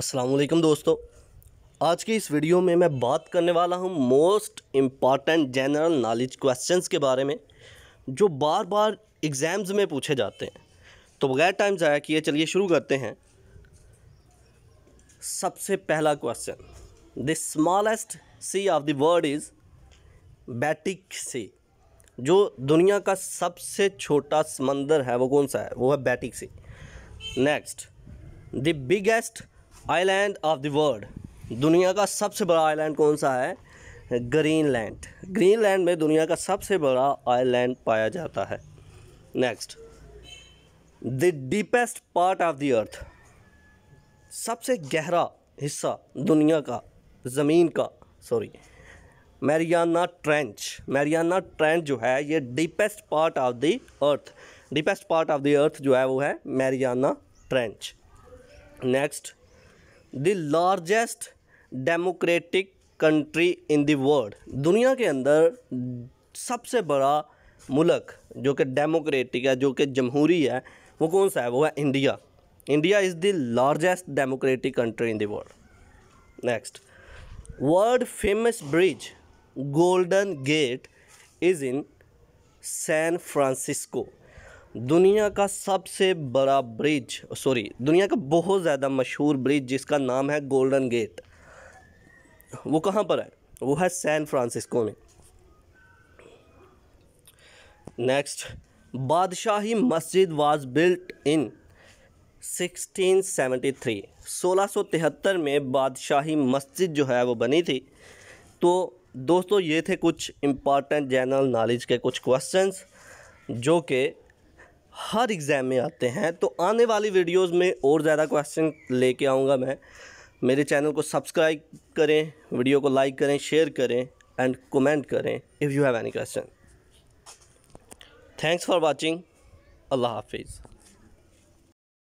असलकम दोस्तों आज की इस वीडियो में मैं बात करने वाला हूँ most important general knowledge questions के बारे में जो बार बार एग्ज़ाम्स में पूछे जाते हैं तो बगैर टाइम ज़ाया किए चलिए शुरू करते हैं सबसे पहला question the smallest sea of the world is Baltic sea जो दुनिया का सबसे छोटा समंदर है वो कौन सा है वो है Baltic sea next the biggest island of the world दुनिया का सबसे बड़ा आइलैंड कौन सा है ग्रीन लैंड ग्रीन लैंड में दुनिया का सबसे बड़ा आइलैंड पाया जाता है next the deepest part of the earth सबसे गहरा हिस्सा दुनिया का ज़मीन का sorry Mariana trench Mariana trench जो है ये deepest part of the earth deepest part of the earth जो है वो है Mariana trench next the largest democratic country in the world दुनिया के अंदर सबसे बड़ा मुल्क जो कि डेमोक्रेटिक है जो कि जमहूरी है वो कौन सा है वो है India India is the largest democratic country in the world next world famous bridge Golden Gate is in San Francisco दुनिया का सबसे बड़ा ब्रिज सॉरी दुनिया का बहुत ज़्यादा मशहूर ब्रिज जिसका नाम है गोल्डन गेट वो कहाँ पर है वो है सैन फ्रांसिस्को में next Badshahi Masjid was built in 1673 1673 में बादशाही मस्जिद जो है वो बनी थी तो दोस्तों ये थे कुछ इम्पॉर्टेंट जनरल नॉलेज के कुछ क्वेश्चंस जो कि हर एग्ज़ाम में आते हैं तो आने वाली वीडियोस में और ज़्यादा क्वेश्चन लेके आऊँगा मैं मेरे चैनल को सब्सक्राइब करें वीडियो को लाइक करें शेयर करें एंड कमेंट करें if you have any question thanks for watching अल्लाह हाफिज़